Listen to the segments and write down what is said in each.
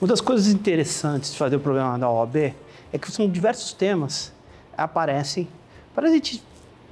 Uma das coisas interessantes de fazer o programa da OAB é que são diversos temas que aparecem para a gente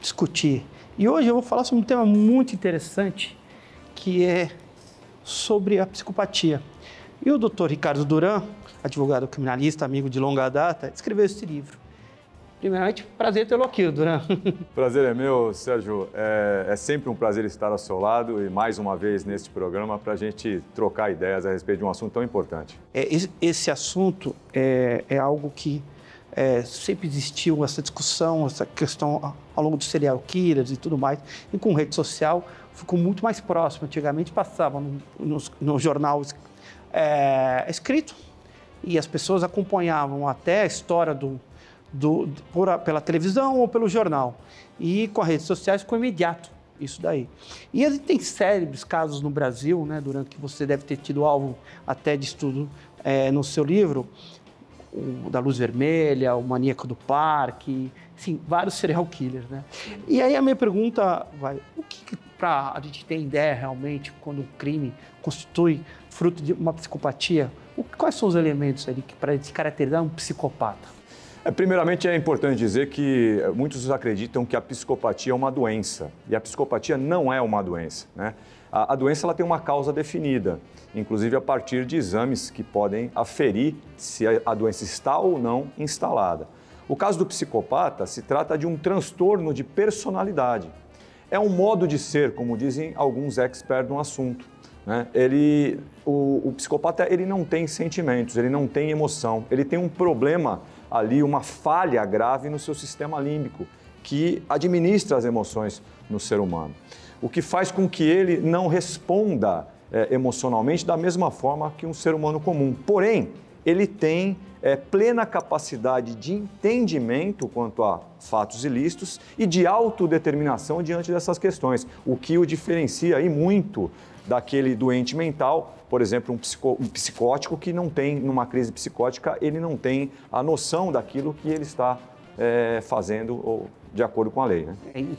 discutir. E hoje eu vou falar sobre um tema muito interessante que é sobre a psicopatia. E o doutor Ricardo Duran, advogado criminalista, amigo de longa data, escreveu este livro. Primeiramente, prazer tê-lo aqui, Duran. Prazer é meu, Sérgio. É, é, sempre um prazer estar ao seu lado e mais uma vez neste programa para a gente trocar ideias a respeito de um assunto tão importante. É, esse assunto é, é algo que é, sempre existiu, essa discussão, essa questão ao longo dos serial killers e tudo mais. E com rede social ficou muito mais próximo. Antigamente passava no, no, no jornal é, escrito e as pessoas acompanhavam até a história do do, por, pela televisão ou pelo jornal. E com as redes sociais ficou imediato isso daí. E a gente tem célebres casos no Brasil, né, durante que você deve ter tido alvo até de estudo é, no seu livro, o da Luz Vermelha, o Maníaco do Parque, sim, vários serial killers, né? E aí a minha pergunta vai, o que, que pra, a gente tem ideia realmente quando um crime constitui fruto de uma psicopatia? O, quais são os elementos ali que para caracterizar um psicopata? É, primeiramente, é importante dizer que eh, muitos acreditam que a psicopatia é uma doença, e a psicopatia não é uma doença. Né? A, a doença ela tem uma causa definida, inclusive a partir de exames que podem aferir se a, a doença está ou não instalada. O caso do psicopata se trata de um transtorno de personalidade. É um modo de ser, como dizem alguns experts no assunto. Né? Ele, o, o psicopata ele não tem sentimentos, ele não tem emoção, ele tem um problema ali uma falha grave no seu sistema límbico, que administra as emoções no ser humano. O que faz com que ele não responda é, emocionalmente da mesma forma que um ser humano comum. Porém, ele tem é, plena capacidade de entendimento quanto a fatos ilícitos e de autodeterminação diante dessas questões, o que o diferencia e muito daquele doente mental, por exemplo, um, um, psicótico que não tem, numa crise psicótica, ele não tem a noção daquilo que ele está é, fazendo ou, de acordo com a lei. Né?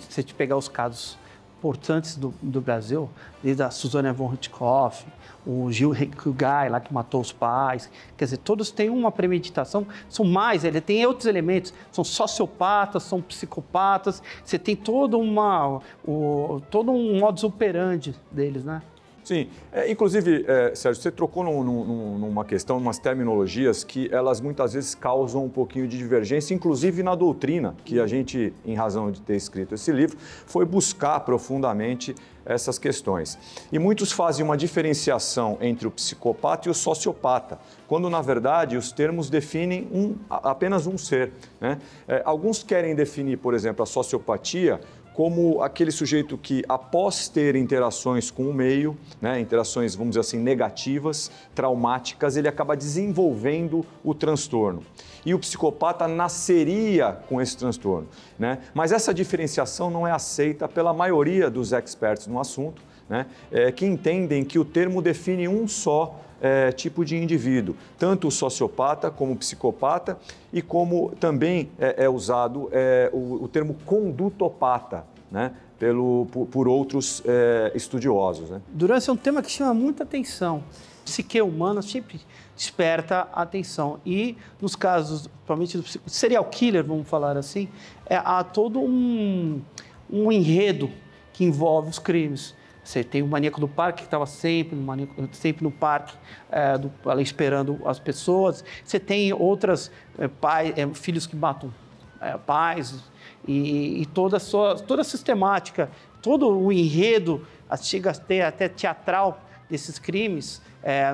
Se a gente pegar os casos importantes do, do Brasil, desde a Suzana von Richthofen, o Gil Gai lá que matou os pais, quer dizer, todos têm uma premeditação, são mais, ele tem outros elementos, são sociopatas, são psicopatas, você tem todo uma, o, todo um modus operandi deles, né? Sim. É, inclusive, é, Sérgio, você trocou num, num, numa questão, umas terminologias que elas muitas vezes causam um pouquinho de divergência, inclusive na doutrina, que a gente, em razão de ter escrito esse livro, foi buscar profundamente essas questões. E muitos fazem uma diferenciação entre o psicopata e o sociopata, quando na verdade os termos definem um, apenas um ser. Né? É, alguns querem definir, por exemplo, a sociopatia como aquele sujeito que, após ter interações com o meio, né, interações, vamos dizer assim, negativas, traumáticas, ele acaba desenvolvendo o transtorno. E o psicopata nasceria com esse transtorno. Né? Mas essa diferenciação não é aceita pela maioria dos experts no assunto, né, é, que entendem que o termo define um só é, tipo de indivíduo, tanto o sociopata como o psicopata, e como também é, é usado é, o, o, termo condutopata, né? Pelo, por, por outros é, estudiosos. Né? Durância é um tema que chama muita atenção. Psique humana sempre desperta a atenção. E nos casos, principalmente do serial killer, vamos falar assim, é, há todo um, um enredo que envolve os crimes você tem o maníaco do parque que estava sempre, no sempre no parque, é, do, ali esperando as pessoas. Você tem outras é, pai, é, filhos que matam pais e, e, toda a sua, toda a sistemática, todo o enredo, chega até, até teatral desses crimes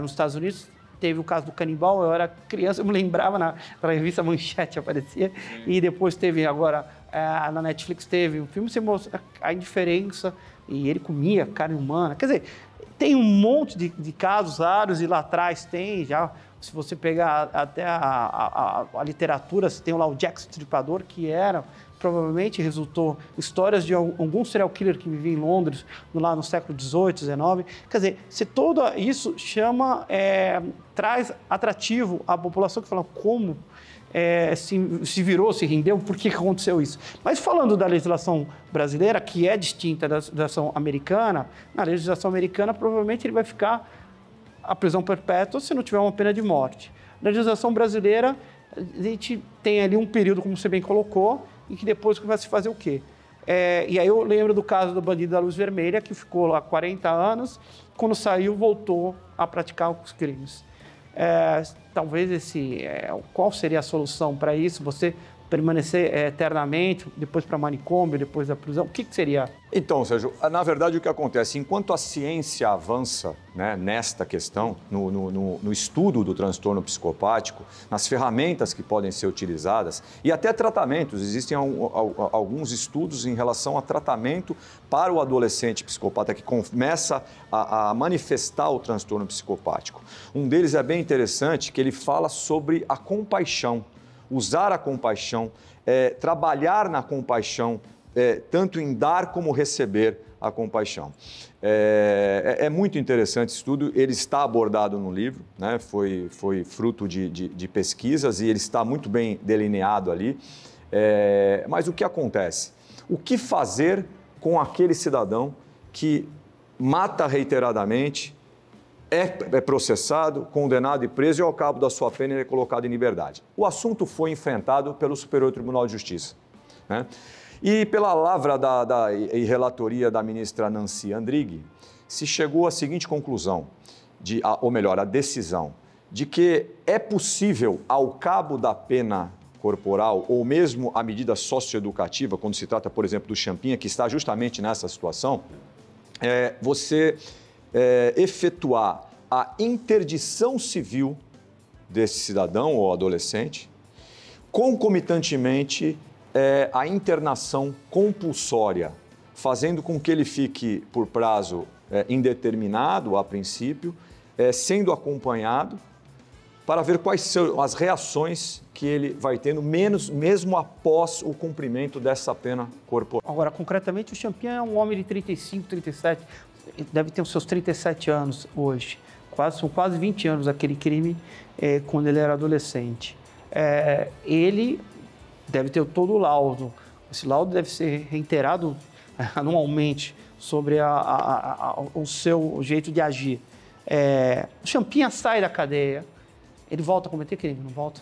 nos Estados Unidos teve o caso do canibal, eu era criança, eu me lembrava na, na revista Manchete aparecia, Sim. e depois teve agora é, na Netflix teve o um filme, se mostra a indiferença, e ele comia carne humana. Quer dizer, tem um monte de, de casos raros e lá atrás tem já. Se você pegar até a, a, a, a literatura, você tem lá o Jack Stripador, que era provavelmente resultou histórias de algum serial killer que vivia em Londres lá no século XVIII, XIX. Quer dizer, se todo isso chama, é, traz atrativo à população que fala como é, se, se, virou, se rendeu, por que aconteceu isso. Mas falando da legislação brasileira, que é distinta da legislação americana, na legislação americana provavelmente ele vai ficar a prisão perpétua se não tiver uma pena de morte. Na legislação brasileira, a gente tem ali um período, como você bem colocou, e que depois vai se fazer o quê? É, e aí eu lembro do caso do bandido da Luz Vermelha, que ficou lá 40 anos, quando saiu voltou a praticar os crimes. É, talvez esse. É, qual seria a solução para isso? Você permanecer é, eternamente, depois para manicômio, depois da prisão? O que, que, seria? Então, Sérgio, na verdade o que acontece, enquanto a ciência avança né, nesta questão, no, no, no, estudo do transtorno psicopático, nas ferramentas que podem ser utilizadas e até tratamentos, existem alguns estudos em relação a tratamento para o adolescente psicopata que começa a, a manifestar o transtorno psicopático. Um deles é bem interessante, que ele fala sobre a compaixão usar a compaixão, é, trabalhar na compaixão, é, tanto em dar como receber a compaixão. É, é, é muito interessante isso estudo, ele está abordado no livro, né? foi, foi fruto de, de, de pesquisas e ele está muito bem delineado ali. É, mas o que acontece? O que fazer com aquele cidadão que mata reiteradamente, é, é processado, condenado e preso e, ao cabo da sua pena, ele é colocado em liberdade. O assunto foi enfrentado pelo Superior Tribunal de Justiça. Né? E pela lavra da, da, e relatoria da ministra Nancy Andrighi, se chegou à seguinte conclusão, de, ou melhor, à decisão, de que é possível, ao cabo da pena corporal ou mesmo a medida socioeducativa, quando se trata, por exemplo, do Champinha, que está justamente nessa situação, é, você é, efetuar a interdição civil desse cidadão ou adolescente, concomitantemente é, a internação compulsória, fazendo com que ele fique por prazo é, indeterminado a princípio, é, sendo acompanhado para ver quais são as reações que ele vai tendo, menos, mesmo após o cumprimento dessa pena corporal. Agora, concretamente, o Champinha é um homem de 35, 37, deve ter os seus 37 anos hoje. Quase, são quase 20 anos aquele crime é, quando ele era adolescente. É, ele deve ter todo o laudo. Esse laudo deve ser reiterado anualmente sobre a, a, a, o seu jeito de agir. É, o Champinha sai da cadeia, ele volta a cometer crime, não volta?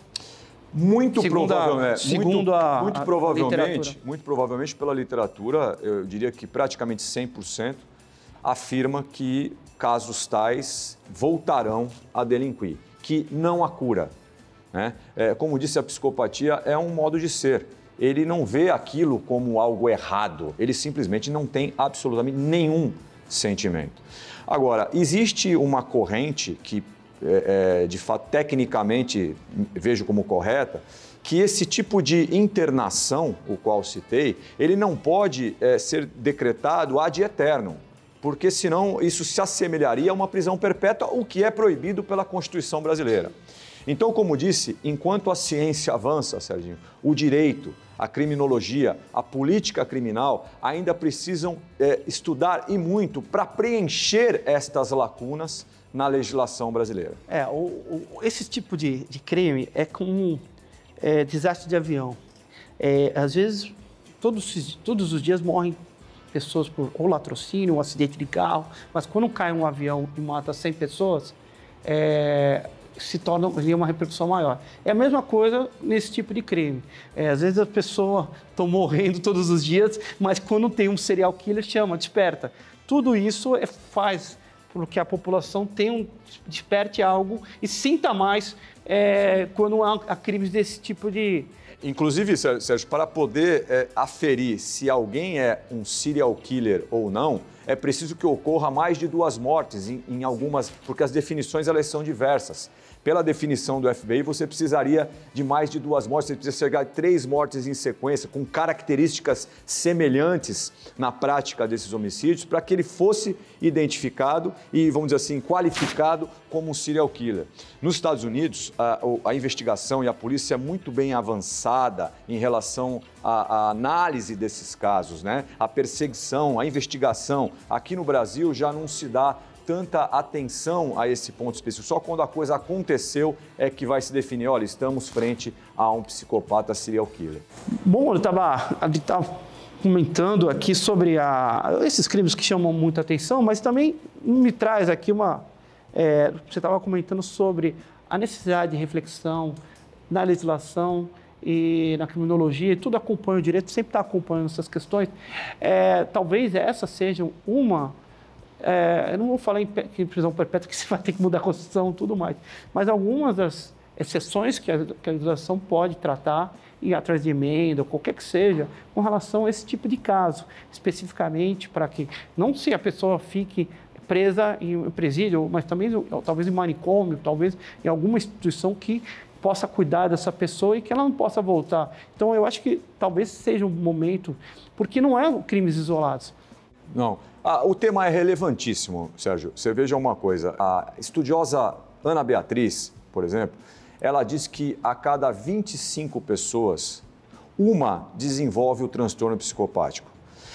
Muito provavelmente, segundo muito, a, muito provavelmente, muito provavelmente pela literatura, eu diria que praticamente 100% afirma que casos tais voltarão a delinquir, que não há cura. Né? É, como disse, a psicopatia é um modo de ser. Ele não vê aquilo como algo errado, ele simplesmente não tem absolutamente nenhum sentimento. Agora, existe uma corrente que, é, é de fato, tecnicamente vejo como correta, que esse tipo de internação, o qual citei, ele não pode é, ser decretado ad eterno porque senão isso se assemelharia a uma prisão perpétua, o que é proibido pela Constituição brasileira. Então, como disse, enquanto a ciência avança, Serginho, o direito, a criminologia, a política criminal ainda precisam é, estudar e muito para preencher estas lacunas na legislação brasileira. É, o, o, esse tipo de, de, crime é como é, desastre de avião. É, às vezes, todos, todos os dias morrem pessoas por ou latrocínio, um acidente de carro, mas quando cai um avião e mata 100 pessoas, é, se torna uma repercussão maior. É a mesma coisa nesse tipo de crime. É, às vezes as pessoas estão morrendo todos os dias, mas quando tem um serial killer, chama, desperta. Tudo isso é, faz porque que a população tenha um, desperte algo e sinta mais é, quando há, há, crimes desse tipo de. Inclusive, Sérgio, para poder é, aferir se alguém é um serial killer ou não, é preciso que ocorra mais de duas mortes em, em algumas, porque as definições elas são diversas pela definição do FBI, você precisaria de mais de duas mortes, você precisa chegar a três mortes em sequência, com características semelhantes na prática desses homicídios, para que ele fosse identificado e, vamos dizer assim, qualificado como um serial killer. Nos Estados Unidos, a, a investigação e a polícia é muito bem avançada em relação à, à análise desses casos, né? A perseguição, a investigação. Aqui no Brasil já não se dá tanta atenção a esse ponto específico. Só quando a coisa aconteceu é que vai se definir, olha, estamos frente a um psicopata serial killer. Bom, eu estava comentando aqui sobre a, esses crimes que chamam muita atenção, mas também me traz aqui uma... É, você estava comentando sobre a necessidade de reflexão na legislação, e na criminologia, tudo acompanha o direito, sempre está acompanhando essas questões. É, talvez essa seja uma é, eu não vou falar em, em prisão perpétua, que você vai ter que mudar a Constituição e tudo mais, mas algumas das exceções que a, que a legislação pode tratar, e atrás de emenda, ou qualquer que seja, com relação a esse tipo de caso, especificamente para que não se a pessoa fique presa em presídio, mas também talvez em manicômio, talvez em alguma instituição que possa cuidar dessa pessoa e que ela não possa voltar. Então eu acho que talvez seja um momento, porque não é crimes isolados. Não. Ah, o tema é relevantíssimo, Sérgio. Você veja uma coisa. A estudiosa Ana Beatriz, por exemplo, ela diz que a cada 25 pessoas, uma desenvolve o transtorno psicopático.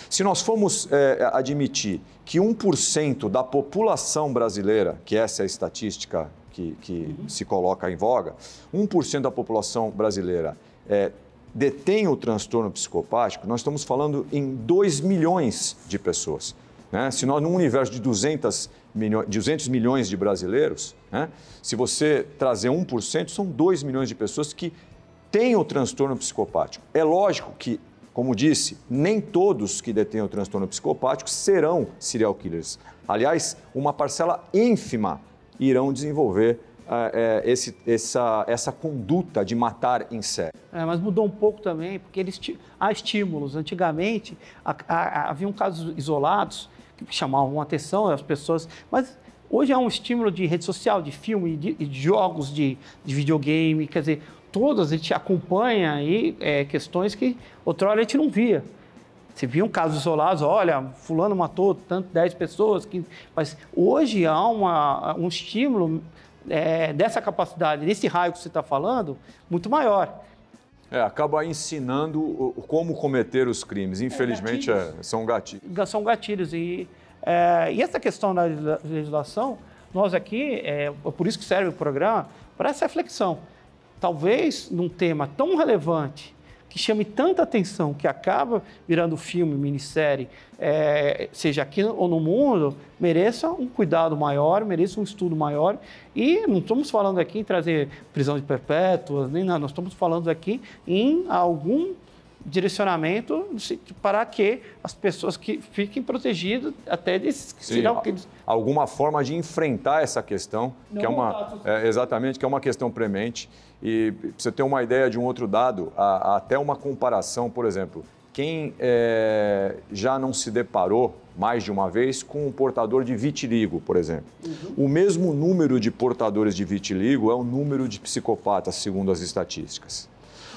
Se nós formos é, admitir que 1% da população brasileira, que essa é a estatística que, que uhum. se coloca em voga, 1% da população brasileira é, detêm o transtorno psicopático, nós estamos falando em 2 milhões de pessoas. Né? Se nós, num universo de 200 milhões, 200 milhões de brasileiros, né? se você trazer 1%, são 2 milhões de pessoas que têm o transtorno psicopático. É lógico que, como disse, nem todos que detêm o transtorno psicopático serão serial killers. Aliás, uma parcela ínfima irão desenvolver é, esse, essa, essa conduta de matar em série. É, mas mudou um pouco também, porque eles há estímulos. Antigamente, a, a, haviam casos isolados que chamavam atenção as pessoas, mas hoje é um estímulo de rede social, de filme, de, de jogos, de, de videogame, quer dizer, todas a gente acompanha aí é, questões que outrora a gente não via. Você via um caso isolado, olha, fulano matou tanto, 10 pessoas, 15, mas hoje há uma, um estímulo é, dessa capacidade, desse raio que você está falando, muito maior. É, acaba ensinando como cometer os crimes. É, Infelizmente, é, gatilhos. são gatilhos. São gatilhos. E, é, e essa questão da legislação, nós aqui, é, é por isso que serve o programa, para essa reflexão. Talvez num tema tão relevante que chame tanta atenção, que acaba virando filme, minissérie, é, seja aqui ou no mundo, mereça um cuidado maior, mereça um estudo maior. E não estamos falando aqui em trazer prisão de perpétuas, nem nada, nós estamos falando aqui em algum direcionamento para que as pessoas que fiquem protegidas até desses que Sim, serão alguma forma de enfrentar essa questão não que é uma é, exatamente que é uma questão premente e para você ter uma ideia de um outro dado, até uma comparação, por exemplo, quem é, já não se deparou mais de uma vez com um portador de vitiligo, por exemplo. Uhum. O mesmo número de portadores de vitiligo é o número de psicopatas, segundo as estatísticas.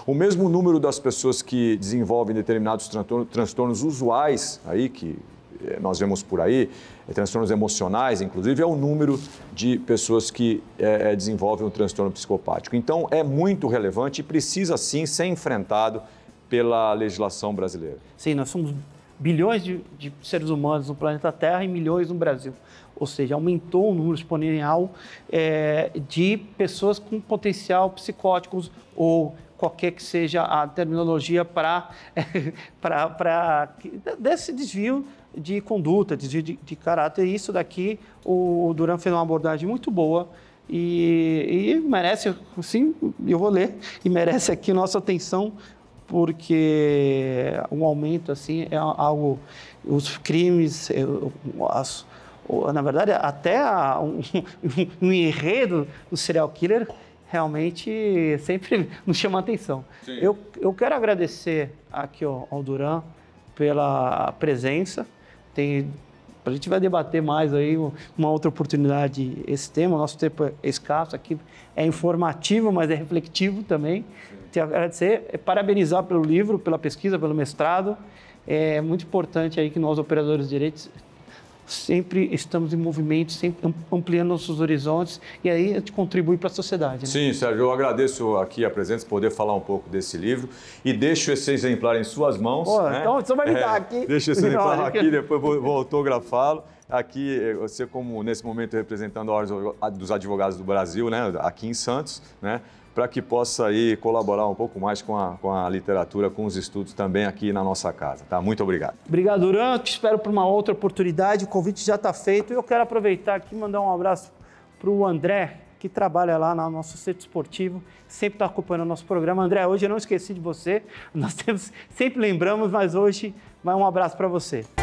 O mesmo número das pessoas que desenvolvem determinados transtornos usuais, aí que eh, nós vemos por aí, eh, transtornos emocionais, inclusive, é o número de pessoas que é, desenvolvem um transtorno psicopático. Então, é muito relevante e precisa sim ser enfrentado pela legislação brasileira. Sim, nós somos bilhões de, de seres humanos no planeta Terra e milhões no Brasil. Ou seja, aumentou o número exponencial é, de pessoas com potencial psicóticos ou qualquer que seja a terminologia para desse desvio de conduta, de, de caráter. E isso daqui, o, Duran fez uma abordagem muito boa e, e merece, sim, eu vou ler, e merece aqui nossa atenção, porque um aumento assim é algo. Os crimes, as, na verdade, até a, um, um enredo do serial killer realmente sempre nos chama atenção. Eu, eu quero agradecer aqui ó, ao Duran pela presença. Tem, a gente vai debater mais aí uma outra oportunidade esse tema. O nosso tempo é escasso aqui, é informativo, mas é refletivo também. Te agradecer, é parabenizar pelo livro, pela pesquisa, pelo mestrado. É muito importante aí que nós, operadores de direitos, sempre estamos em movimento, sempre ampliando nossos horizontes e aí a gente contribui para a sociedade. Né? Sim, Sérgio, eu agradeço aqui a presença, poder falar um pouco desse livro e deixo esse exemplar em suas mãos. Pô, né? Então, você vai me dar é, aqui. Deixa esse exemplar aqui, depois vou, vou autografá-lo. Aqui, você como nesse momento representando a Ordem dos Advogados do Brasil, né, aqui em Santos, né, para que possa aí colaborar um pouco mais com a, com a literatura, com os estudos também aqui na nossa casa. Tá? Muito obrigado. Obrigado, Duran. Te espero para uma outra oportunidade. O convite já está feito. Eu quero aproveitar aqui e mandar um abraço para o André, que trabalha lá no nosso centro esportivo, sempre está acompanhando o nosso programa. André, hoje eu não esqueci de você. Nós temos, sempre lembramos, mas hoje vai um abraço para você.